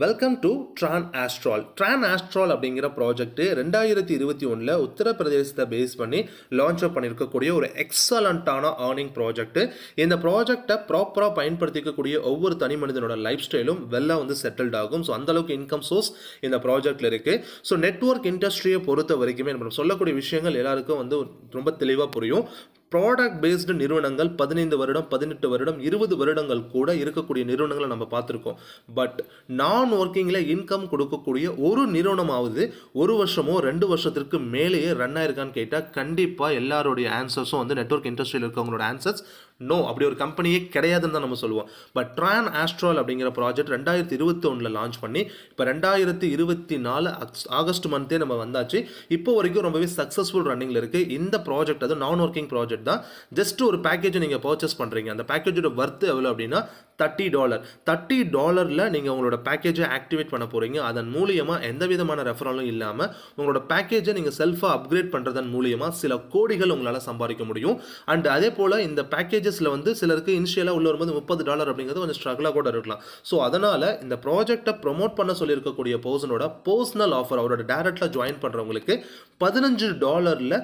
welcome to Tron Astral Tron Astral அப்படிங்கிற project ரெண்டாயிரத்தி இருபத்தி ஒன்றில் உத்தரப்பிரதேசத்தை பேஸ் பண்ணி லான்ச் பண்ணியிருக்கக்கூடிய ஒரு எக்ஸலண்ட்டான ஆர்னிங் ப்ராஜெக்ட் இந்த ப்ராஜெக்டை ப்ராப்பராக பயன்படுத்திக்கக்கூடிய ஒவ்வொரு தனி மனிதனோட லைஃப் ஸ்டைலும் வெல்லாக வந்து செட்டில்ட் ஆகும் ஸோ அந்தளவுக்கு இன்கம் சோர்ஸ் இந்த ப்ராஜெக்டில் இருக்குது ஸோ நெட்ஒர்க் இண்டஸ்ட்ரியை பொறுத்த வரைக்குமே நம்ம சொல்லக்கூடிய விஷயங்கள் எல்லாருக்கும் வந்து ரொம்ப தெளிவாக புரியும் ப்ராடக்ட் பேஸ்டு நிறுவனங்கள் பதினைந்து வருடம் பதினெட்டு வருடம் இருபது வருடங்கள் கூட இருக்கக்கூடிய நிறுவனங்களை நம்ம பார்த்துருக்கோம் பட் நான் ஒர்க்கிங்கில் இன்கம் கொடுக்கக்கூடிய ஒரு நிறுவனமாவது ஒரு வருஷமோ ரெண்டு வருஷத்திற்கு மேலேயே ரன் ஆயிருக்கான்னு கேட்டால் கண்டிப்பாக எல்லாருடைய ஆன்சர்ஸும் வந்து நெட்ஒர்க் இண்டஸ்ட்ரியில் இருக்கவங்களோட ஆன்சர்ஸ் நோ அப்படி ஒரு கம்பெனியே கிடையாதுன்னு தான் நம்ம சொல்லுவோம் பட் ட்ரான் ஆஸ்ட்ரால் அப்படிங்கிற ப்ராஜெக்ட் ரெண்டாயிரத்தி இருபத்தி ஒன்றில் லான்ச் பண்ணி இப்போ ரெண்டாயிரத்தி இருபத்தி நாலு ஆகஸ்ட் மந்த்தே நம்ம வந்தாச்சு இப்போ வரைக்கும் ரொம்பவே சக்ஸஸ்ஃபுல் ரன்னிங்கில் இருக்குது இந்த ப்ராஜெக்ட் அது நான் ஒர்க்கிங் ப்ராஜெக்ட் தான் ஜஸ்ட் ஒரு பேக்கேஜ் நீங்கள் பர்ச்சேஸ் பண்ணுறீங்க அந்த பேக்கேஜோட ஒர்த்து எவ்வளோ அப்படின்னா தேர்ட்டி டாலர் தேர்ட்டி டாலரில் நீங்கள் உங்களோட பேக்கேஜை ஆக்டிவேட் பண்ண போகிறீங்க அதன் மூலியமாக எந்த விதமான ரெஃபரலும் இல்லாமல் உங்களோட பேக்கேஜை நீங்கள் செல்ஃபாக அப்கிரேட் பண்ணுறதன் மூலியமாக சில கோடிகள் உங்களால் சம்பாதிக்க முடியும் அண்ட் அதே போல் இந்த பேக்கேஜை சேஞ்சஸில் வந்து சிலருக்கு இனிஷியலாக உள்ள வரும்போது முப்பது டாலர் அப்படிங்கிறது கொஞ்சம் ஸ்ட்ரகிளாக கூட இருக்கலாம் ஸோ அதனால் இந்த ப்ராஜெக்டை ப்ரொமோட் பண்ண சொல்லியிருக்கக்கூடிய பர்சனோட பர்சனல் ஆஃபர் அவரோட டேரக்டில் ஜாயின் பண்ணுறவங்களுக்கு பதினஞ்சு டாலரில்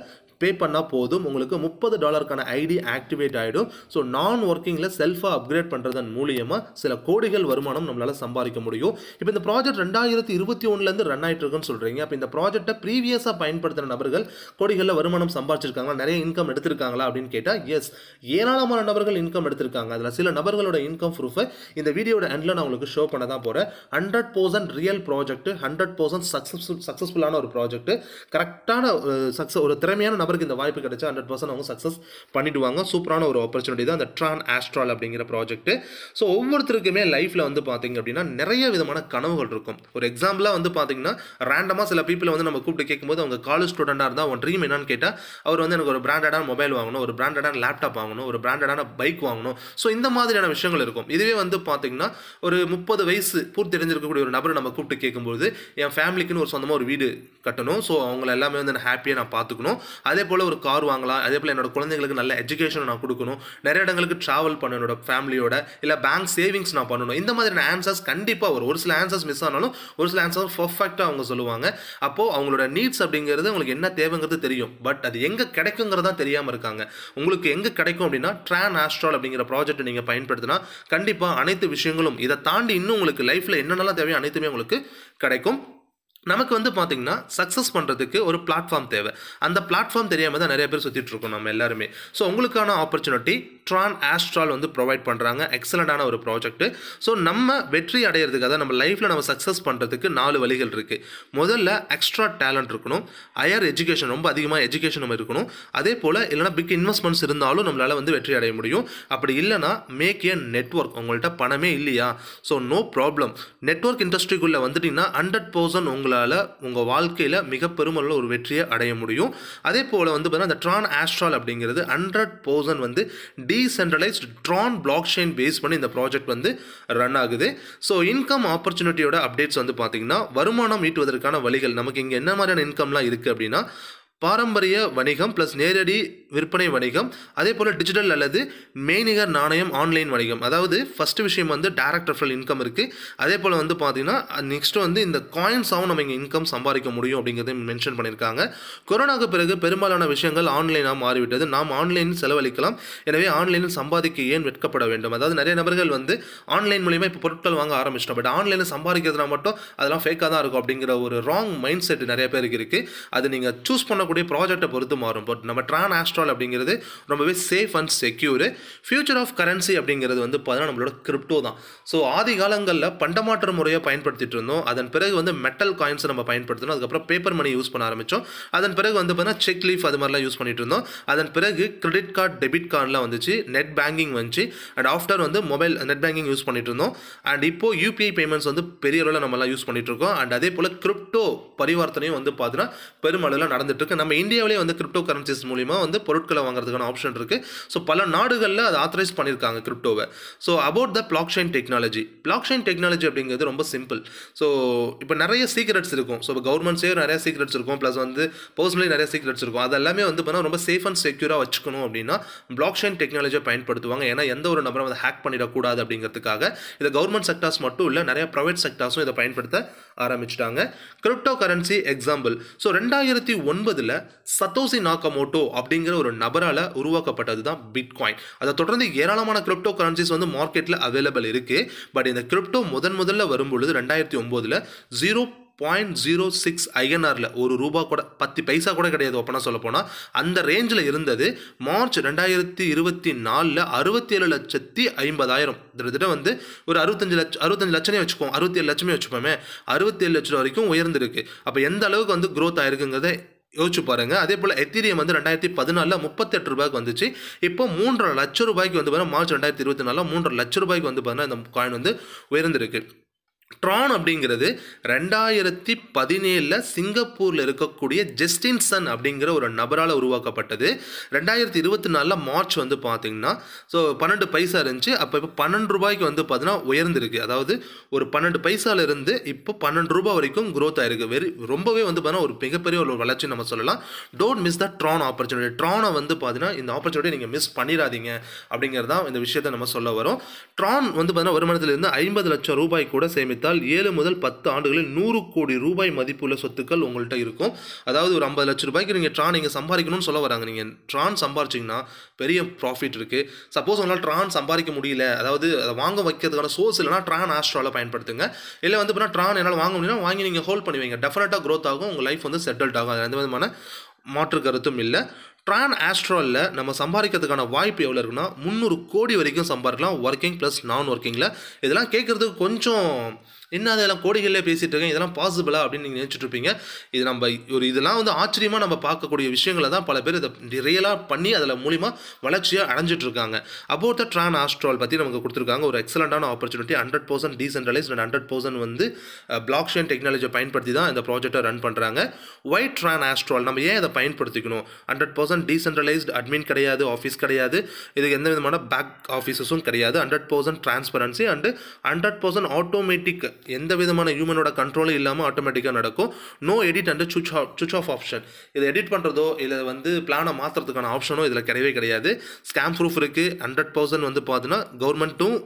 பே பண்ணால் போதும் உங்களுக்கு முப்பது டாலருக்கான ஐடி ஆக்டிவேட் ஆகிடும் ஸோ நான் ஒர்க்கிங்கில் செல்ஃபாக அப்கிரேட் பண்ணுறதன் மூலியமாக சில கோடிகள் வருமானம் நம்மளால் சம்பாதிக்க முடியும் இப்போ இந்த ப்ராஜெக்ட் ரெண்டாயிரத்தி இருபத்தி ஒன்றுலேருந்து ரன் ஆகிட்டு இருக்குன்னு சொல்கிறீங்க அப்போ இந்த ப்ராஜெக்ட்டை ப்ரீவியஸாக பயன்படுத்தின நபர்கள் கோடிகளில் வருமானம் சம்பாதிச்சிருக்காங்களா நிறைய இன்கம் எடுத்திருக்காங்களா அப்படின்னு கேட்டால் எஸ் ஏராளமான நபர்கள் இன்கம் எடுத்திருக்காங்க அதில் சில நபர்களோட இன்கம் ப்ரூஃபை இந்த வீடியோட எண்டில் நான் உங்களுக்கு ஷோ பண்ண தான் போகிறேன் hundred percent real project hundred percent successful சக்ஸஸ்ஃபுல்லான ஒரு ப்ராஜெக்ட் கரெக்டான சக்ஸஸ் ஒரு திறமையான நபருக்கு இந்த வாய்ப்பு கிடைச்சா ஹண்ட்ரட் பர்சன்ட் அவங்க சக்ஸஸ் பண்ணிடுவாங்க சூப்பரான ஒரு ஆப்பர்ச்சுனிட்டி தான் அந்த ட்ரான் ஆஸ்ட்ரால் அப்படிங்கிற ப்ராஜெக்ட் ஸோ ஒவ்வொருத்தருக்குமே லைஃப்பில் வந்து பார்த்தீங்க அப்படின்னா நிறைய விதமான கனவுகள் இருக்கும் ஒரு எக்ஸாம்பிளாக வந்து பார்த்தீங்கன்னா ரேண்டமாக சில பீப்பிள் வந்து நம்ம கூப்பிட்டு கேட்கும்போது அவங்க காலேஜ் ஸ்டூடெண்டாக இருந்தால் அவன் ட்ரீம் என்னன்னு கேட்டால் அவர் வந்து எனக்கு ஒரு பிராண்டடான மொபைல் வாங்கணும் ஒரு பிராண்டடான லேப்டாப் வாங்கணும் ஒரு பிராண்டடான பைக் வாங்கணும் ஸோ இந்த மாதிரியான விஷயங்கள் இருக்கும் இதுவே வந்து பார்த்தீங்கன்னா ஒரு முப்பது வயசு பூர்த்தி தெரிஞ்சிருக்கக்கூடிய ஒரு நபரை நம்ம கூப்பிட்டு கேட்கும்போது என் ஃபேமிலிக்குன்னு ஒரு சொந்தமாக ஒரு வீடு கட்டணும் ஸோ அவங்கள எல்லாமே வந்து நான் ஹாப்பியாக நான் பார்த்துக்கணும் அது அதே போல் ஒரு கார் வாங்கலாம் அதே போல் என்னோட குழந்தைங்களுக்கு நல்ல எஜுகேஷன் நான் கொடுக்கணும் நிறைய இடங்களுக்கு ட்ராவல் பண்ணணும் என்னோட ஃபேமிலியோட இல்லை பேங்க் சேவிங்ஸ் நான் பண்ணணும் இந்த மாதிரியான ஆன்சர்ஸ் கண்டிப்பாக வரும் ஒரு சில ஆன்சர்ஸ் மிஸ் ஆனாலும் ஒரு சில ஆன்சர்ஸ் பர்ஃபெக்டாக அவங்க சொல்லுவாங்க அப்போது அவங்களோட நீட்ஸ் அப்படிங்கிறது உங்களுக்கு என்ன தேவைங்கிறது தெரியும் பட் அது எங்கே கிடைக்குங்கிறதா தெரியாமல் இருக்காங்க உங்களுக்கு எங்கே கிடைக்கும் அப்படின்னா ட்ரான் ஆஸ்ட்ரால் அப்படிங்கிற ப்ராஜெக்ட் நீங்கள் பயன்படுத்தினா கண்டிப்பாக அனைத்து விஷயங்களும் இதை தாண்டி இன்னும் உங்களுக்கு லைஃப்பில் என்னென்னலாம் தேவையோ அனைத்துமே உங்களுக்கு கிடைக்கும் நமக்கு வந்து பார்த்திங்கன்னா சக்ஸஸ் பண்ணுறதுக்கு ஒரு பிளாட்ஃபார்ம் தேவை அந்த பிளாட்ஃபார்ம் தெரியாமல் தான் நிறைய பேர் சுற்றிட்டு இருக்கோம் நம்ம எல்லாருமே ஸோ உங்களுக்கான ஆப்பர்ச்சுனிட்டி ட்ரான் ஆஸ்ட்ரால் வந்து ப்ரொவைட் பண்ணுறாங்க எக்ஸலண்ட்டான ஒரு ப்ராஜெக்ட்டு ஸோ நம்ம வெற்றி அடையிறதுக்காக நம்ம லைஃப்பில் நம்ம சக்ஸஸ் பண்ணுறதுக்கு நாலு வழிகள் இருக்குது முதல்ல எக்ஸ்ட்ரா டேலண்ட் இருக்கணும் ஹையர் எஜுகேஷன் ரொம்ப அதிகமாக எஜுகேஷன் நம்ம இருக்கணும் அதே போல் இல்லைனா பிக் இன்வெஸ்ட்மெண்ட்ஸ் இருந்தாலும் நம்மளால் வந்து வெற்றி அடைய முடியும் அப்படி இல்லைனா மேக் ஏ நெட்ஒர்க் உங்கள்கிட்ட பணமே இல்லையா ஸோ நோ ப்ராப்ளம் நெட்ஒர்க் இண்டஸ்ட்ரிக்குள்ளே வந்துட்டிங்கன்னா ஹண்ட்ரட் பர்சன்ட் உங்களால் உங்கள் வாழ்க்கையில் மிக பெருமளவில் ஒரு வெற்றியை அடைய முடியும் அதே போல் வந்து பார்த்தீங்கன்னா அந்த ட்ரான் ஆஸ்ட்ரால் அப்படிங்கிறது ஹண்ட்ரட் பர்சன்ட் வந்து டி decentralised Tron blockchain base பண்ணி இந்த ப்ராஜெக்ட் வந்து ரன் ஆகுது ஸோ இன்கம் ஆப்பர்ச்சுனிட்டியோட அப்டேட்ஸ் வந்து பார்த்தீங்கன்னா வருமானம் ஈட்டுவதற்கான வழிகள் நமக்கு இங்கே என்ன மாதிரியான இன்கம்லாம் இருக்குது அப்படின்னா பாரம்பரிய வணிகம் ப்ளஸ் நேரடி விற்பனை வணிகம் அதே போல் டிஜிட்டல் அல்லது மெய்நிகர் நாணயம் ஆன்லைன் வணிகம் அதாவது ஃபஸ்ட்டு விஷயம் வந்து டேரக்ட் ரெஃபரல் இன்கம் இருக்குது அதே போல் வந்து பார்த்தீங்கன்னா நெக்ஸ்ட்டு வந்து இந்த காயின்ஸாகவும் நம்ம இங்கே இன்கம் சம்பாதிக்க முடியும் அப்படிங்கிறத மென்ஷன் பண்ணியிருக்காங்க கொரோனாவுக்கு பிறகு பெரும்பாலான விஷயங்கள் ஆன்லைனாக மாறிவிட்டது நாம் ஆன்லைனில் செலவழிக்கலாம் எனவே ஆன்லைனில் சம்பாதிக்க ஏன் வெட்கப்பட வேண்டும் அதாவது நிறைய நபர்கள் வந்து ஆன்லைன் மூலியமாக இப்போ பொருட்கள் வாங்க ஆரம்பிச்சிட்டோம் பட் ஆன்லைனில் சம்பாதிக்கிறதுனா மட்டும் அதெல்லாம் ஃபேக்காக தான் இருக்கும் அப்படிங்கிற ஒரு ராங் மைண்ட் செட் நிறைய பேருக்கு இருக்குது அது நீங்கள் சூஸ் பண்ணக்கூடிய ப்ராஜெக்டை பொறுத்து மாறும் பட் நம்ம ட்ரான் ஆஸ்ட் கொலஸ்ட்ரால் அப்படிங்கிறது ரொம்பவே safe and secure future of currency அப்படிங்கிறது வந்து பார்த்தீங்கன்னா நம்மளோட கிரிப்டோ தான் ஸோ ஆதி காலங்களில் பண்டமாற்ற முறையை பயன்படுத்திட்டு இருந்தோம் அதன் பிறகு வந்து மெட்டல் காயின்ஸை நம்ம பயன்படுத்தணும் அதுக்கப்புறம் பேப்பர் மணி யூஸ் பண்ண ஆரம்பித்தோம் அதன் பிறகு வந்து பார்த்தீங்கன்னா செக் லீஃப் அது மாதிரிலாம் யூஸ் பண்ணிட்டு இருந்தோம் அதன் பிறகு கிரெடிட் கார்டு டெபிட் கார்டெலாம் வந்துச்சு நெட் பேங்கிங் வந்துச்சு அண்ட் ஆஃப்டர் வந்து மொபைல் நெட் பேங்கிங் யூஸ் பண்ணிட்டு இருந்தோம் அண்ட் இப்போ யூபிஐ பேமெண்ட்ஸ் வந்து பெரிய அளவில் நம்மலாம் யூஸ் பண்ணிட்டு இருக்கோம் அண்ட் அதே போல் கிரிப்டோ பரிவர்த்தனையும் வந்து பார்த்தீங்கன்னா பெருமளவில் நடந்துட்டு இருக்கு நம்ம இந்தியாவிலே வந்து கிரிப்டோ கரன்சிஸ் மூலியமாக வந்து பொருட்களை வாங்குறதுக்கான ஆப்ஷன் இருக்குது ஸோ பல நாடுகளில் அதை ஆத்தரைஸ் பண்ணியிருக்காங்க கிரிப்டோவை so about the blockchain technology blockchain technology அப்படிங்கிறது ரொம்ப சிம்பிள் ஸோ இப்போ நிறைய சீக்ரெட்ஸ் இருக்கும் ஸோ இப்போ கவர்மெண்ட்ஸே நிறைய சீக்ரெட்ஸ் இருக்கும் ப்ளஸ் வந்து பர்சனலி நிறைய சீக்ரெட்ஸ் இருக்கும் அது எல்லாமே வந்து பார்த்தா ரொம்ப சேஃப் அண்ட் செக்யூராக வச்சுக்கணும் அப்படின்னா பிளாக் செயின் டெக்னாலஜியை பயன்படுத்துவாங்க ஏன்னா எந்த ஒரு நபரும் அதை ஹேக் பண்ணிடக்கூடாது அப்படிங்கிறதுக்காக இதை கவர்மெண்ட் செக்டார்ஸ் மட்டும் இல்லை நிறைய ப்ரைவேட் செக்டர்ஸும் இதை பயன்படுத்த ஆரம்பிச்சிட்டாங்க கிரிப்டோ கரன்சி எக்ஸாம்பிள் ஸோ ரெண்டாயிரத்தி ஒன்பதில் சத்தோசி நாக்கமோட்டோ அப்படிங்கிற ஒரு நபரால் உருவாக்கப்பட்டது தான் பிட்காயின் அதை தொடர்ந்து ஏராளமான கிரிப்டோ கரன்சிஸ் வந்து மார்க்கெட்டில் அவைலபிள் இருக்குது பட் இந்த கிரிப்டோ முதன் முதல்ல வரும்பொழுது ரெண்டாயிரத்தி ஒம்போதில் ஜீரோ பாயிண்ட் ஜீரோ சிக்ஸ் ஐஎன்ஆரில் ஒரு ரூபா கூட பத்து பைசா கூட கிடையாது ஒப்பனா சொல்ல போனால் அந்த ரேஞ்சில் இருந்தது மார்ச் ரெண்டாயிரத்தி இருபத்தி நாலில் அறுபத்தி ஏழு லட்சத்தி ஐம்பதாயிரம் கிட்டத்தட்ட வந்து ஒரு அறுபத்தஞ்சு லட்சம் அறுபத்தஞ்சு லட்சமே வச்சுக்கோம் அறுபத்தேழு லட்சமே வச்சுப்போமே அறுபத்தேழு லட்சம் வரைக்கும் உயர்ந்திருக்கு அப்போ எந்த அளவுக்கு வந்து க்ரோத் ஆயிருக்குங்கிறத யோசிச்சு பாருங்க அதே போல் எத்திரியம் வந்து ரெண்டாயிரத்தி பதினாலில் முப்பத்தெட்டு ரூபாய்க்கு வந்துச்சு இப்போ மூன்றரை லட்சம் ரூபாய்க்கு வந்து பார்த்தீங்கன்னா மார்ச் ரெண்டாயிரத்தி இருபத்தி நாலில் மூன்றரை லட்ச ரூபாய்க்கு வந்து பார்த்தீங்கன்னா இந்த காயின் வந்து உயர்ந்திருக்கு ட்ரான் அப்படிங்கிறது ரெண்டாயிரத்தி பதினேழில் சிங்கப்பூரில் இருக்கக்கூடிய ஜஸ்டின்சன் அப்படிங்கிற ஒரு நபரால் உருவாக்கப்பட்டது ரெண்டாயிரத்தி இருபத்தி நாலில் மார்ச் வந்து பார்த்திங்கன்னா ஸோ பன்னெண்டு பைசா இருந்துச்சு அப்போ இப்போ பன்னெண்டு ரூபாய்க்கு வந்து பார்த்தீங்கன்னா உயர்ந்திருக்கு அதாவது ஒரு பன்னெண்டு பைசாலிருந்து இப்போ பன்னெண்டு ரூபாய் வரைக்கும் க்ரோத் ஆயிருக்கு வெரி ரொம்பவே வந்து பார்த்தீங்கன்னா ஒரு மிகப்பெரிய ஒரு வளர்ச்சி நம்ம சொல்லலாம் don't miss the Tron opportunity ட்ரானை வந்து பார்த்தீங்கன்னா இந்த ஆப்பர்ச்சுனிட்டி நீங்கள் மிஸ் பண்ணிடாதீங்க அப்படிங்கிறதான் இந்த விஷயத்தை நம்ம சொல்ல வரோம் ட்ரான் வந்து பார்த்தீங்கன்னா வருமானத்திலிருந்து ஐம்பது லட்சம் ரூபாய் கூட சேமித்த பார்த்தால் ஏழு முதல் பத்து ஆண்டுகளில் நூறு கோடி ரூபாய் மதிப்புள்ள சொத்துக்கள் உங்கள்கிட்ட இருக்கும் அதாவது ஒரு ஐம்பது லட்ச ரூபாய்க்கு நீங்கள் ட்ரான் நீங்கள் சம்பாதிக்கணும்னு சொல்ல வராங்க நீங்கள் ட்ரான் சம்பாரிச்சிங்கன்னா பெரிய ப்ராஃபிட் இருக்குது சப்போஸ் உங்களால் ட்ரான் சம்பாதிக்க முடியல அதாவது அதை வாங்க வைக்கிறதுக்கான சோர்ஸ் இல்லைனா ட்ரான் ஆஸ்ட்ராவில் பயன்படுத்துங்க இல்லை வந்து இப்போ ட்ரான் என்னால் வாங்க முடியும்னா வாங்கி நீங்கள் ஹோல்ட் பண்ணுவீங்க டெஃபினட்டாக க்ரோத் ஆகும் உங்கள் லைஃப் வந்து செட்டில்ட் ஆகும் அது எந்த விதமான மாற்று கருத்தும் இல்லை ட்ரான் ஆஸ்ட்ராலில் நம்ம சம்பாதிக்கிறதுக்கான வாய்ப்பு எவ்வளோ இருக்குன்னா முந்நூறு கோடி வரைக்கும் சம்பாதிக்கலாம் ஒர்க்கிங் ப்ளஸ் நான் ஒர்க்கிங்கில் இதெல்லாம் கேட்குறதுக்கு கொஞ்சம் என்ன அதெல்லாம் கோடிகளில் பேசிகிட்டு இருக்கேன் இதெல்லாம் பாசிபிளா அப்படின்னு நீங்கள் நினச்சிட்ருப்பீங்க இது நம்ம ஒரு இதெல்லாம் வந்து ஆச்சரியமாக நம்ம பார்க்கக்கூடிய விஷயங்களை தான் பல பேர் இதை ரியலாக பண்ணி அதில் மூலிமா வளர்ச்சியாக அடைஞ்சிட்ருக்காங்க அபவுட் த ட்ரான் ஆஸ்ட்ரால் பற்றி நமக்கு கொடுத்துருக்காங்க ஒரு எக்ஸலண்ட்டான opportunity hundred percent decentralise and hundred percent வந்து பிளாக் செயின் டெக்னாலஜியை பயன்படுத்தி தான் இந்த ப்ராஜெக்டை ரன் பண்ணுறாங்க ஒயிட் ட்ரான் ஆஸ்ட்ரால் நம்ம ஏன் அதை பயன்படுத்திக்கணும் ஹண்ட்ரட் பர்சன்ட் டீசென்ட்ரலைஸ்ட் அட்மின் கிடையாது ஆஃபீஸ் கிடையாது இதுக்கு எந்த விதமான பேக் ஆஃபீஸஸும் கிடையாது hundred percent transparency and hundred percent automatic எந்த விதமான ஹியூமனோட கண்ட்ரோலும் இல்லாமல் ஆட்டோமேட்டிக்காக நடக்கும் no edit and switch off switch off option இதை எடிட் பண்ணுறதோ இல்லை வந்து பிளானை மாற்றுறதுக்கான ஆப்ஷனோ இதில் கிடையவே கிடையாது ஸ்கேம் ப்ரூஃப் இருக்குது ஹண்ட்ரட் பர்சன்ட் வந்து பார்த்தீங்கன்னா கவர்மெண்ட்டும்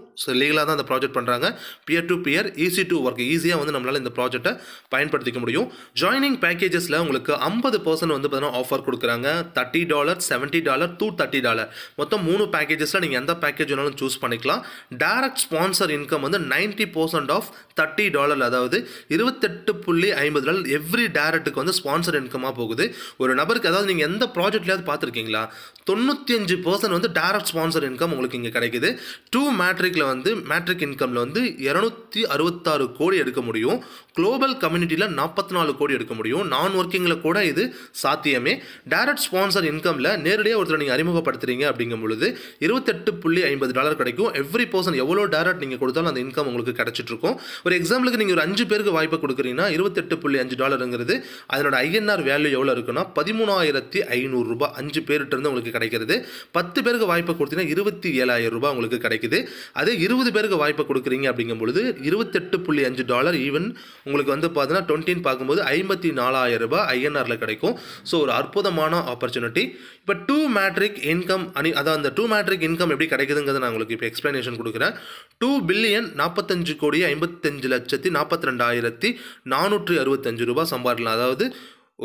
லீகலாக தான் அந்த ப்ராஜெக்ட் பண்ணுறாங்க peer to peer easy to work ஈஸியாக வந்து நம்மளால் இந்த ப்ராஜெக்ட்டை பயன்படுத்திக்க முடியும் ஜாயினிங் பேக்கேஜஸில் உங்களுக்கு ஐம்பது பர்சன்ட் வந்து பார்த்தீங்கன்னா ஆஃபர் கொடுக்குறாங்க thirty dollar seventy dollar two thirty dollar மொத்தம் மூணு பேக்கேஜஸில் நீங்கள் எந்த பேக்கேஜ் வேணாலும் சூஸ் பண்ணிக்கலாம் டேரக்ட் ஸ்பான்சர் இன்கம் வந்து ninety percent of thirty dollar அதாவது இருபத்தெட்டு புள்ளி ஐம்பது டாலர் எவ்ரி டேரக்ட்டுக்கு வந்து ஸ்பான்சர் இன்கமாக போகுது ஒரு நபருக்கு அதாவது நீங்கள் எந்த ப்ராஜெக்ட்லையாவது பார்த்துருக்கீங்களா தொண்ணூற்றி அஞ்சு பர்சன்ட் வந்து டேரக்ட் ஸ்பான்சர் இன்கம் உங்களுக்கு இங்கே கிடைக்குது டூ மேட்ரிக்கில் வந்து மேட்ரிக் இன்கமில் வந்து இரநூத்தி அறுபத்தாறு கோடி எடுக்க முடியும் குளோபல் கம்யூனிட்டியில் நாற்பத்தி நாலு கோடி எடுக்க முடியும் நான் ஒர்க்கிங்கில் கூட இது சாத்தியமே டேரக்ட் ஸ்பான்சர் இன்கமில் நேரடியாக ஒருத்தர் நீங்கள் அறிமுகப்படுத்துறீங்க அப்படிங்கும் பொழுது இருபத்தெட்டு புள்ளி ஐம்பது டாலர் கிடைக்கும் எவ்ரி பர்சன் எவ்வளோ டேரக்ட் நீங்கள் கொடுத்தாலும் அந்த இன்கம் உங்களுக்கு கிடைச்சிட்ருக்கும் ஒரு ஒரு எக்ஸாம்பிளுக்கு நீங்கள் ஒரு அஞ்சு பேருக்கு வாய்ப்பு கொடுக்குறீங்கன்னா இருபத்தெட்டு புள்ளி அஞ்சு டாலருங்கிறது அதனோட ஐஎன்ஆர் வேல்யூ எவ்வளோ இருக்குன்னா பதிமூணாயிரத்தி ஐநூறுரூபா அஞ்சு பேருட்டிருந்து உங்களுக்கு கிடைக்கிறது பத்து பேருக்கு வாய்ப்பை கொடுத்தீங்கன்னா இருபத்தி ஏழாயிரம் ரூபாய் உங்களுக்கு கிடைக்குது அதே இருபது பேருக்கு வாய்ப்பை கொடுக்குறீங்க அப்படிங்கும் பொழுது இருபத்தெட்டு புள்ளி அஞ்சு டாலர் ஈவன் உங்களுக்கு வந்து பார்த்தீங்கன்னா டுவெண்ட்டின்னு பார்க்கும்போது ஐம்பத்தி நாலாயிரம் ரூபாய் ஐஎன்ஆரில் கிடைக்கும் ஸோ ஒரு அற்புதமான ஆப்பர்ச்சுனிட்டி இப்போ டூ மேட்ரிக் இன்கம் அணி அதான் அந்த டூ மேட்ரிக் இன்கம் எப்படி கிடைக்குதுங்கிறத நான் உங்களுக்கு இப்போ எக்ஸ்ப்ளனேஷன் கொடுக்குறேன் டூ பில்லியன் நாற்பத்தஞ்சு கோடி ஐம்பத்தஞ்சு அஞ்சு லட்சத்தி நாற்பத்தி ரெண்டாயிரத்தி நானூற்றி அறுபத்தஞ்சு ரூபா சம்பாதிக்கலாம் அதாவது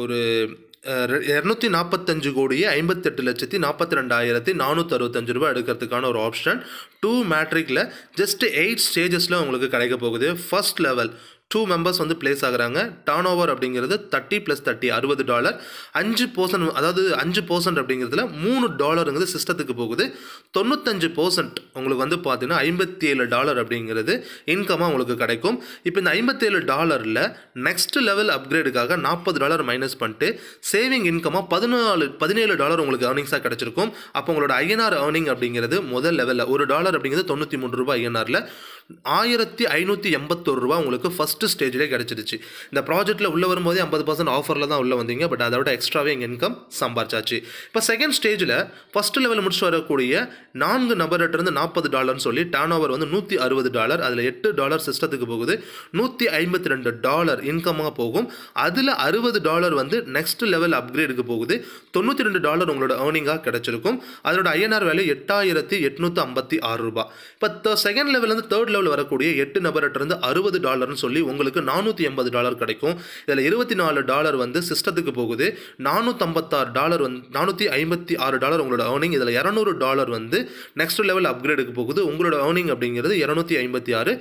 ஒரு இரநூத்தி நாற்பத்தஞ்சு கோடியே ஐம்பத்தெட்டு லட்சத்தி நாற்பத்தி ரெண்டாயிரத்தி நானூற்றி அறுபத்தஞ்சு ரூபாய் எடுக்கிறதுக்கான ஒரு ஆப்ஷன் டூ மேட்ரிக்கில் ஜஸ்ட் எயிட் ஸ்டேஜஸில் உங்களுக்கு கிடைக்க போகுது ஃபஸ்ட் லெவல் டூ மெம்பர்ஸ் வந்து பிளேஸ் ஆகுறாங்க டர்ன் ஓவர் அப்படிங்கிறது தேர்ட்டி ப்ளஸ் தேர்ட்டி அறுபது டாலர் அஞ்சு பர்சன்ட் அதாவது அஞ்சு பர்சன்ட் அப்படிங்கிறதுல மூணு டாலருங்கிறது சிஸ்டத்துக்கு போகுது தொண்ணூத்தஞ்சு பர்சன்ட் உங்களுக்கு வந்து பார்த்தீங்கன்னா ஐம்பத்தி ஏழு டாலர் அப்படிங்கிறது இன்கமாக உங்களுக்கு கிடைக்கும் இப்போ இந்த ஐம்பத்தேழு டாலரில் நெக்ஸ்ட் லெவல் அப்கிரேடுக்காக நாற்பது டாலர் மைனஸ் பண்ணிட்டு சேவிங் இன்கமாக பதினாலு பதினேழு டாலர் உங்களுக்கு ஏர்னிங்ஸாக கிடச்சிருக்கும் அப்போ உங்களோட ஐஎன்ஆர் ஏர்னிங் அப்படிங்கிறது முதல் லெவலில் ஒரு டாலர் அப்படிங்கிறது தொண்ணூற்றி மூணு ரூபாய் ஐஎன்ஆரில் ஆயிரத்தி ஐநூற்றி எண்பத்தொரு ரூபா உங்களுக்கு ஃபஸ்ட்டு ஸ்டேஜ்லேயே கிடச்சிருச்சு இந்த ப்ராஜெக்ட்டில் உள்ளே வரும்போதே ஐம்பது பர்சன்ட் ஆஃபரில் தான் உள்ளே வந்தீங்க பட் அதோட எக்ஸ்ட்ராவே எங்கள் இன்கம் சம்பாரிச்சாச்சு இப்போ செகண்ட் ஸ்டேஜில் ஃபஸ்ட் லெவல் முடிச்சுட்டு வரக்கூடிய நான்கு நபர்கிட்டருந்து நாற்பது டாலர்னு சொல்லி டர்ன் ஓவர் வந்து நூற்றி அறுபது டாலர் அதில் எட்டு டாலர் சிஸ்டத்துக்கு போகுது நூற்றி ஐம்பத்தி ரெண்டு டாலர் இன்கமாக போகும் அதில் அறுபது டாலர் வந்து நெக்ஸ்ட் லெவல் அப்கிரேடுக்கு போகுது தொண்ணூற்றி ரெண்டு டாலர் உங்களோட ஏர்னிங்காக கிடச்சிருக்கும் அதோட ஐஎன்ஆர் வேல்யூ எட்டாயிரத்தி எட்நூற்றி ஐம்பத்தி ஆறு ரூபா இப்போ செகண்ட் வந்து தேர்ட் அளவில் வரக்கூடிய எட்டு நபர்கிட்டருந்து அறுபது டாலர்னு சொல்லி உங்களுக்கு நானூற்றி எண்பது டாலர் கிடைக்கும் இதில் இருபத்தி நாலு டாலர் வந்து சிஸ்டத்துக்கு போகுது நானூற்றம்பத்தாறு டாலர் வந்து நானூற்றி ஐம்பத்தி ஆறு டாலர் உங்களோட ஏர்னிங் இதில் இரநூறு டாலர் வந்து நெக்ஸ்ட் லெவல் அப்கிரேடுக்கு போகுது உங்களோட ஏர்னிங் அப்படிங்கிறது இரநூத்தி ஐம்பத்தி ஆறு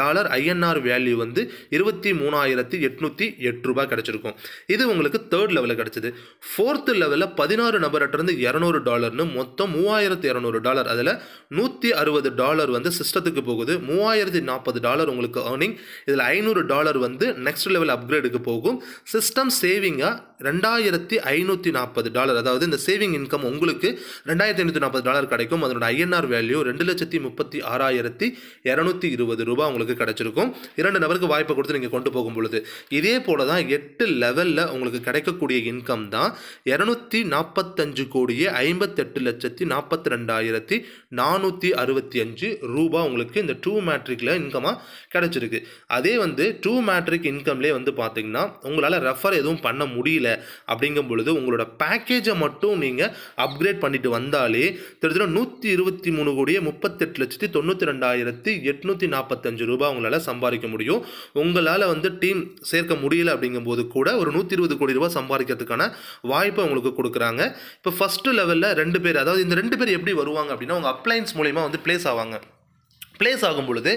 டாலர் ஐஎன்ஆர் வேல்யூ வந்து இருபத்தி மூணாயிரத்தி எட்நூற்றி எட்டு ரூபாய் கிடச்சிருக்கும் இது உங்களுக்கு தேர்ட் லெவலில் கிடச்சிது ஃபோர்த்து லெவலில் பதினாறு நபர்கிட்டருந்து இரநூறு டாலர்னு மொத்தம் மூவாயிரத்து இரநூறு டாலர் அதில் நூற்றி அறுபது டாலர் வந்து சிஸ்டத்துக்கு போகுது மூவாயிரத்து மூவாயிரத்தி நாற்பது டாலர் உங்களுக்கு ஏர்னிங் இதில் ஐநூறு டாலர் வந்து நெக்ஸ்ட் லெவல் அப்கிரேடுக்கு போகும் சிஸ்டம் சேவிங்காக ரெண்டாயிரத்தி ஐநூற்றி நாற்பது டாலர் அதாவது இந்த சேவிங் இன்கம் உங்களுக்கு ரெண்டாயிரத்தி ஐநூற்றி நாற்பது டாலர் கிடைக்கும் அதனோட ஐஎன்ஆர் வேல்யூ ரெண்டு லட்சத்தி முப்பத்தி ஆறாயிரத்தி இரநூத்தி இருபது ரூபா உங்களுக்கு கிடைச்சிருக்கும் இரண்டு நபருக்கு வாய்ப்பை கொடுத்து நீங்கள் கொண்டு போகும் பொழுது இதே போல தான் எட்டு லெவலில் உங்களுக்கு கிடைக்கக்கூடிய இன்கம் தான் இரநூத்தி நாற்பத்தஞ்சு கோடியே ஐம்பத்தெட்டு லட்சத்தி நாற்பத்தி ரெண்டாயிரத்தி நானூற்றி அறுபத்தி அஞ்சு ரூபா உங்களுக்கு இந்த டூ மேட்ரிக்கில் இன்கமாக கிடைச்சிருக்கு அதே வந்து டூ மேட்ரிக் இன்கம்லேயே வந்து பார்த்தீங்கன்னா உங்களால் ரெஃபர் எதுவும் பண்ண முடியல அப்படிங்கும் பொழுது உங்களோட பேக்கேஜை மட்டும் நீங்கள் அப்கிரேட் பண்ணிட்டு வந்தாலே திட்டத்தட்ட நூற்றி இருபத்தி மூணு கோடியே முப்பத்தெட்டு லட்சத்தி தொண்ணூற்றி ரெண்டாயிரத்தி எட்நூற்றி நாற்பத்தஞ்சு ரூபாய் உங்களால் சம்பாதிக்க முடியும் உங்களால் வந்து டீம் சேர்க்க முடியல அப்படிங்கும் போது கூட ஒரு நூற்றி இருபது கோடி ரூபாய் சம்பாதிக்கிறதுக்கான வாய்ப்பை உங்களுக்கு கொடுக்குறாங்க இப்போ ஃபஸ்ட்டு லெவலில் ரெண்டு பேர் அதாவது இந்த ரெண்டு பேர் எப்படி வருவாங்க அப்படின்னா அவங்க அப்ளைன்ஸ் மூலிமா வந்து பிளேஸ் ஆவாங்க பிளேஸ் ஆகும் பொழுது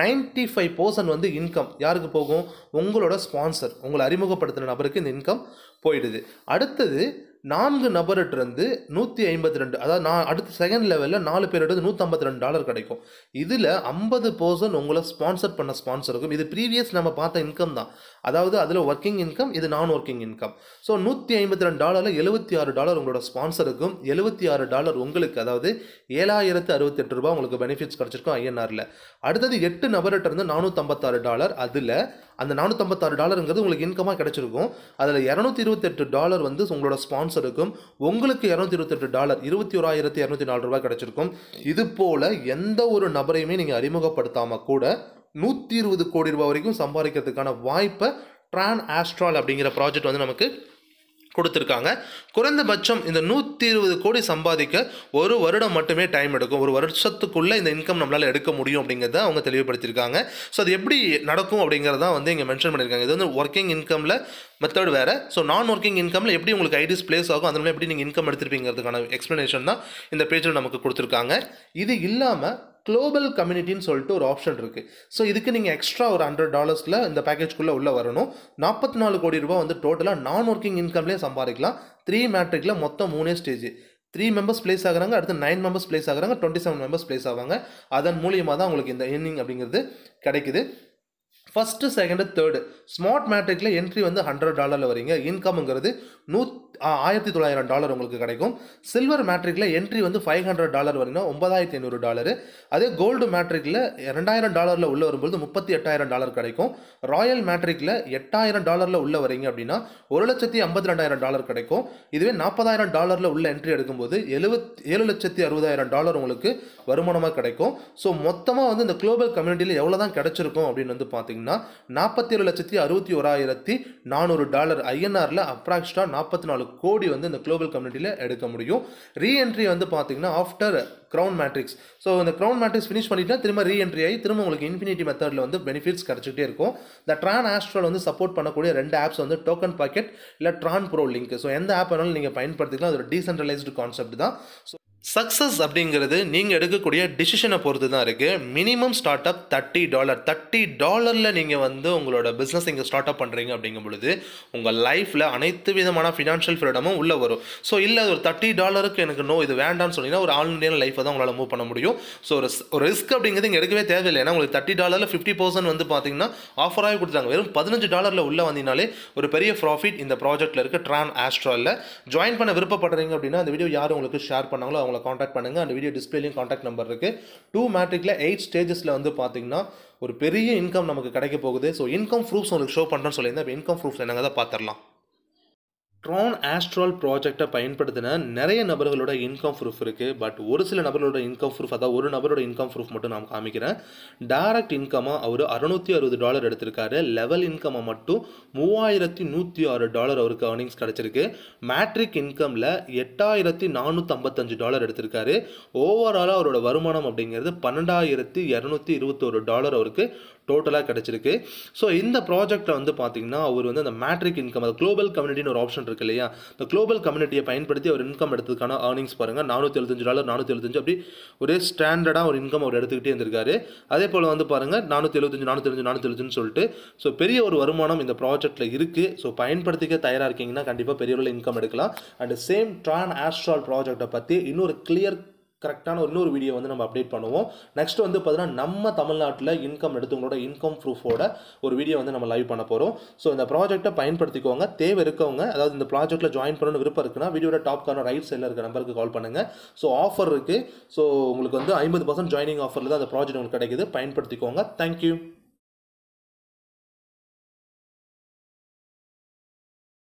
நைன்ட்டி ஃபைவ் பர்சன்ட் வந்து இன்கம் யாருக்கு போகும் உங்களோட ஸ்பான்சர் உங்களை அறிமுகப்படுத்தின நபருக்கு இந்த இன்கம் போயிடுது அடுத்தது நான்கு இருந்து நூற்றி ஐம்பத்தி ரெண்டு அதாவது நான் அடுத்த செகண்ட் லெவலில் நாலு பேர்கிட்ட நூற்றி ஐம்பத்தி ரெண்டு டாலர் கிடைக்கும் இதில் ஐம்பது பர்சன்ட் உங்களை ஸ்பான்சர் பண்ண ஸ்பான்சருக்கும் இது ப்ரீவியஸ் நம்ம பார்த்த இன்கம் தான் அதாவது அதில் ஒர்க்கிங் இன்கம் இது நான் ஒர்க்கிங் இன்கம் ஸோ நூற்றி ஐம்பத்தி ரெண்டு டாலரில் எழுபத்தி ஆறு டாலர் உங்களோட ஸ்பான்சருக்கும் எழுபத்தி ஆறு டாலர் உங்களுக்கு அதாவது ஏழாயிரத்து அறுபத்தெட்டு ரூபா உங்களுக்கு பெனிஃபிட்ஸ் கிடச்சிருக்கும் ஐஎன்ஆரில் அடுத்தது எட்டு நபர்கிட்ட இருந்து நானூற்றம்பத்தாறு டாலர் அதில் அந்த நானூற்றம்பத்தாறு டாலருங்கிறது உங்களுக்கு இன்கமாக கிடச்சிருக்கும் அதில் இரநூத்தி இருபத்தெட்டு டாலர் வந்து உங்களோட ஸ்பான்சருக்கும் உங்களுக்கு இரநூத்தி இருபத்தெட்டு டாலர் இருபத்தி ஓராயிரத்தி இரநூத்தி நாலு ரூபாய் கிடச்சிருக்கும் இது போல் எந்த ஒரு நபரையுமே நீங்கள் அறிமுகப்படுத்தாமல் கூட நூற்றி இருபது கோடி ரூபாய் வரைக்கும் சம்பாதிக்கிறதுக்கான வாய்ப்பை ட்ரான் ஆஸ்ட்ரால் அப்படிங்கிற ப்ராஜெக்ட் வந்து நமக்கு கொடுத்துருக்காங்க குறைந்தபட்சம் இந்த நூற்றி இருபது கோடி சம்பாதிக்க ஒரு வருடம் மட்டுமே டைம் எடுக்கும் ஒரு வருஷத்துக்குள்ளே இந்த இன்கம் நம்மளால் எடுக்க முடியும் அப்படிங்கிறத அவங்க தெளிவுபடுத்தியிருக்காங்க ஸோ அது எப்படி நடக்கும் அப்படிங்கிறதா வந்து இங்கே மென்ஷன் பண்ணியிருக்காங்க இது வந்து ஒர்க்கிங் இன்கமில் மெத்தட் வேறு ஸோ நான் ஒர்க்கிங் இன்கமில் எப்படி உங்களுக்கு ஐடிஸ் பிளேஸ் ஆகும் அதனால எப்படி நீங்கள் இன்கம் எடுத்துருப்பீங்கிறதுக்கான எக்ஸ்ப்ளனேஷன் தான் இந்த பேஜில் நமக்கு கொடுத்துருக்காங்க இது இல்லாமல் குளோபல் கம்யூனிட்டின்னு சொல்லிட்டு ஒரு ஆப்ஷன் இருக்குது ஸோ இதுக்கு நீங்கள் எக்ஸ்ட்ரா ஒரு ஹண்ட்ரட் டாலர்ஸில் இந்த பேக்கேஜ்குள்ளே உள்ளே வரணும் நாற்பத்தி நாலு கோடி ரூபா வந்து டோட்டலாக நான் ஒர்க்கிங் இன்கம்லேயே சம்பாதிக்கலாம் த்ரீ மேட்ரிக்கில் மொத்தம் மூணே ஸ்டேஜ் த்ரீ மெம்பர்ஸ் பிளேஸ் ஆகிறாங்க அடுத்து நைன் மெம்பர்ஸ் பிளேஸ் ஆகிறாங்க டுவெண்ட்டி செவன் மெம்பர்ஸ் பிளேஸ் ஆவாங்க அதன் மூலியமாக தான் உங்களுக்கு இந்த இன்னிங் அப்படிங்கிறது கிடைக்குது ஃபஸ்ட்டு செகண்டு தேர்டு ஸ்மார்ட் மேட்ரிக்கில் என்ட்ரி வந்து ஹண்ட்ரட் டாலரில் வரீங்க இன்கம்ங்கிறது நூத் ஆயிரத்தி தொள்ளாயிரம் டாலர் உங்களுக்கு கிடைக்கும் சில்வர் மேட்ரிக்கில் என்ட்ரி வந்து ஃபைவ் ஹண்ட்ரட் டாலர் வரீங்கன்னா ஒன்பதாயிரத்தி ஐநூறு டாலரு அதே கோல்டு மேட்ரிக்கில் ரெண்டாயிரம் டாலரில் உள்ளே வரும்போது முப்பத்தி எட்டாயிரம் டாலர் கிடைக்கும் ராயல் மேட்ரிக்கில் எட்டாயிரம் டாலரில் உள்ளே வரீங்க அப்படின்னா ஒரு லட்சத்தி ஐம்பத்தி ரெண்டாயிரம் டாலர் கிடைக்கும் இதுவே நாற்பதாயிரம் டாலரில் உள்ள என்ட்ரி எடுக்கும்போது எழுபத் ஏழு லட்சத்தி அறுபதாயிரம் டாலர் உங்களுக்கு வருமானமாக கிடைக்கும் ஸோ மொத்தமாக வந்து இந்த குளோபல் கம்யூனிட்டியில் எவ்வளோ தான் கிடைச்சிருக்கும் அப்படின்னு வந்து பார்த்தீங்கன்னா பார்த்தீங்கன்னா நாற்பத்தி ஏழு லட்சத்தி அறுபத்தி ஓராயிரத்தி நானூறு டாலர் ஐஎன்ஆரில் அப்ராக்ஸ்டாக நாற்பத்தி நாலு கோடி வந்து இந்த குளோபல் கம்யூனிட்டியில் எடுக்க முடியும் ரீஎன்ட்ரி வந்து பார்த்தீங்கன்னா ஆஃப்டர் க்ரௌன் மேட்ரிக்ஸ் ஸோ இந்த க்ரௌன் மேட்ரிக்ஸ் ஃபினிஷ் பண்ணிட்டா திரும்ப ரீஎன்ட்ரி ஆகி திரும்ப உங்களுக்கு இன்ஃபினிட்டி மெத்தடில் வந்து பெனிஃபிட்ஸ் கிடச்சிட்டே இருக்கும் இந்த ட்ரான் ஆஸ்ட்ரோல் வந்து சப்போர்ட் பண்ணக்கூடிய ரெண்டு ஆப்ஸ் வந்து டோக்கன் பாக்கெட் இல்லை ட்ரான் ப்ரோ லிங்க் ஸோ எந்த ஆப் வேணாலும் நீங்கள் பயன்படுத்திக்கலாம் அது ஒரு டீசென்ட்ரலைஸ்டு கான்செப்ட் தான் ஸோ சக்ஸஸ் அப்படிங்கிறது நீங்கள் எடுக்கக்கூடிய டிசிஷனை பொறுத்து தான் இருக்குது minimum start up thirty dollar thirty டாலரில் நீங்கள் வந்து உங்களோட பிஸ்னஸ் இங்கே ஸ்டார்ட் அப் பண்ணுறீங்க அப்படிங்கும் பொழுது உங்கள் லைஃப்பில் அனைத்து விதமான ஃபினான்ஷியல் ஃப்ரீடமும் உள்ளே வரும் ஸோ இல்லை ஒரு தேர்ட்டி டாலருக்கு எனக்கு நோ இது வேண்டாம்னு சொன்னீங்கன்னா ஒரு ஆல் இண்டியன் லைஃப்பை தான் உங்களால் மூவ் பண்ண முடியும் ஸோ ஒரு ரிஸ்க் அப்படிங்கிறது இங்கே எடுக்கவே தேவையில்லை ஏன்னா உங்களுக்கு தேர்ட்டி டாலரில் ஃபிஃப்டி பர்சன்ட் வந்து பார்த்தீங்கன்னா ஆஃபராகவே கொடுத்துட்டாங்க வெறும் பதினஞ்சு டாலரில் உள்ளே வந்தீங்கனாலே ஒரு பெரிய ப்ராஃபிட் இந்த ப்ராஜெக்ட்டில் இருக்க ட்ரான் ஆஸ்ட்ராலில் ஜாயின் பண்ண விருப்பப்படுறீங்க அப்படின்னா அந்த வீடியோ யார் உங்களுக்கு ஷேர் பண்ணாங்களோ அவங்க அவங்கள காண்டாக்ட் பண்ணுங்கள் அந்த வீடியோ டிஸ்பிளேலையும் காண்டாக்ட் நம்பர் இருக்குது டூ மேட்ரிக்கில் எயிட் ஸ்டேஜஸில் வந்து பார்த்தீங்கன்னா ஒரு பெரிய இன்கம் நமக்கு கிடைக்க போகுது ஸோ இன்கம் ப்ரூஃப்ஸ் உங்களுக்கு ஷோ பண்ணுறேன்னு சொல்லியிருந்தேன் இன்கம் ப்ரூஃப்ஸ் என்னங்க தான் பார்த்துடலாம் ட்ரான் ஆஸ்ட்ரால் ப்ராஜெக்டை பயன்படுத்தின நிறைய நபர்களோட இன்கம் ப்ரூஃப் இருக்குது பட் ஒரு சில நபர்களோட இன்கம் ப்ரூஃப் அதாவது ஒரு நபரோட இன்கம் ப்ரூஃப் மட்டும் நான் காமிக்கிறேன் டைரக்ட் இன்கமாக அவர் அறுநூற்றி அறுபது டாலர் எடுத்திருக்காரு லெவல் இன்கமாக மட்டும் மூவாயிரத்தி நூற்றி ஆறு டாலர் அவருக்கு ஏர்னிங்ஸ் கிடச்சிருக்கு மேட்ரிக் இன்கமில் எட்டாயிரத்தி நானூற்றம்பத்தஞ்சு டாலர் எடுத்திருக்காரு ஓவராலாக அவரோட வருமானம் அப்படிங்கிறது பன்னெண்டாயிரத்தி இரநூத்தி இருபத்தோரு டாலர் அவருக்கு டோட்டலாக கிடச்சிருக்கு ஸோ இந்த ப்ராஜெக்ட்டில் வந்து பார்த்தீங்கன்னா அவர் வந்து அந்த மேட்ரிக் இன்கம் அது குளோபல் கம்யூனிட்டின்னு ஒரு ஆப்ஷன் இருக்கு இல்லையா இந்த குளோபல் கம்யூனிட்டியை பயன்படுத்தி அவர் இன்கம் எடுத்ததுக்கான ஏர்னிங்ஸ் பாருங்கள் நானூற்றி எழுபத்தஞ்சு டாலர் நானூற்றி எழுபத்தஞ்சு அப்படி ஒரே ஸ்டாண்டர்டாக ஒரு இன்கம் அவர் எடுத்துக்கிட்டே இருந்திருக்காரு அதே போல் வந்து பாருங்கள் நானூற்றி எழுபத்தஞ்சு நானூற்றி அஞ்சு நானூற்றி எழுபதுன்னு சொல்லிட்டு ஸோ பெரிய ஒரு வருமானம் இந்த ப்ராஜெக்ட்டில் இருக்குது ஸோ பயன்படுத்திக்க தயாராக இருக்கீங்கன்னா கண்டிப்பாக பெரிய அளவில் இன்கம் எடுக்கலாம் அண்ட் சேம் ட்ரான் ஆஸ்ட்ரால் ப்ராஜெக்டை பற்றி இன்னொரு கிளியர் கரெக்டான இன்னொரு வீடியோ வந்து நம்ம அப்டேட் பண்ணுவோம் நெக்ஸ்ட் வந்து பார்த்தீங்கன்னா நம்ம தமிழ்நாட்டில் இன்கம் எடுத்தவங்களோட இன்கம் ப்ரூஃபோட ஒரு வீடியோ வந்து நம்ம லைவ் பண்ண போகிறோம் ஸோ இந்த ப்ராஜெக்ட்டை பயன்படுத்திக்கோங்க தேவை இருக்கவங்க அதாவது இந்த ப்ராஜெக்ட்டில் ஜாயின் பண்ணணும்னு விருப்பம் இருக்குன்னா வீடியோட டாப் கார்னர் ரைட் சைடில் இருக்கிற நம்பருக்கு கால் பண்ணுங்கள் ஸோ ஆஃபர் இருக்குது ஸோ உங்களுக்கு வந்து ஐம்பது பர்சன்ட் ஜாயினிங் ஆஃபரில் தான் அந்த ப்ராஜெக்ட் உங்களுக்கு கிடைக்குது பயன்படுத்திக்கோங்க தேங்க்யூ